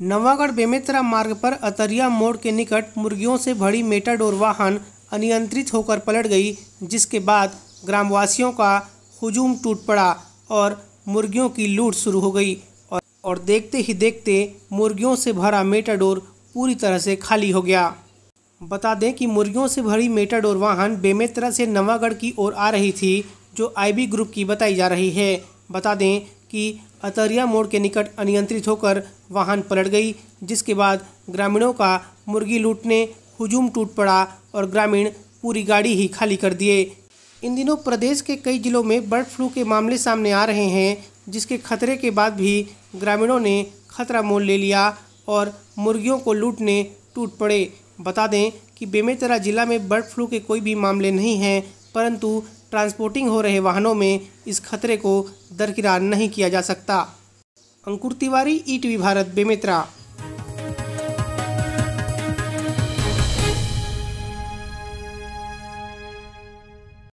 नवागढ़ बेमेतरा मार्ग पर अतरिया मोड़ के निकट मुर्गियों से भरी मेटाडोर वाहन अनियंत्रित होकर पलट गई जिसके बाद ग्रामवासियों का हुजूम टूट पड़ा और मुर्गियों की लूट शुरू हो गई और, और देखते ही देखते मुर्गियों से भरा मेटाडोर पूरी तरह से खाली हो गया बता दें कि मुर्गियों से भरी मेटाडोर वाहन बेमेतरा से नवागढ़ की ओर आ रही थी जो आईबी ग्रुप की बताई जा रही है बता दें कि अतरिया मोड़ के निकट अनियंत्रित होकर वाहन पलट गई जिसके बाद ग्रामीणों का मुर्गी लूटने हुजूम टूट पड़ा और ग्रामीण पूरी गाड़ी ही खाली कर दिए इन दिनों प्रदेश के कई जिलों में बर्ड फ्लू के मामले सामने आ रहे हैं जिसके खतरे के बाद भी ग्रामीणों ने खतरा मोल ले लिया और मुर्गियों को लूटने टूट पड़े बता दें कि बेमेतरा जिला में बर्ड फ्लू के कोई भी मामले नहीं हैं परंतु ट्रांसपोर्टिंग हो रहे वाहनों में इस खतरे को दरकिनार नहीं किया जा सकता अंकुर तिवारी ई भारत बेमित्रा